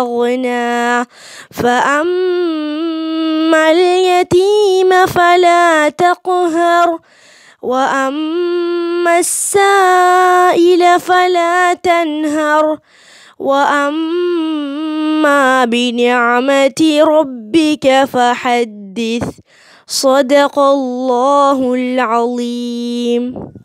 غنى فأما اليتيم فلا تقهر وأما السائل فلا تنهر وأما بنعمة ربك فحدث صدق الله العظيم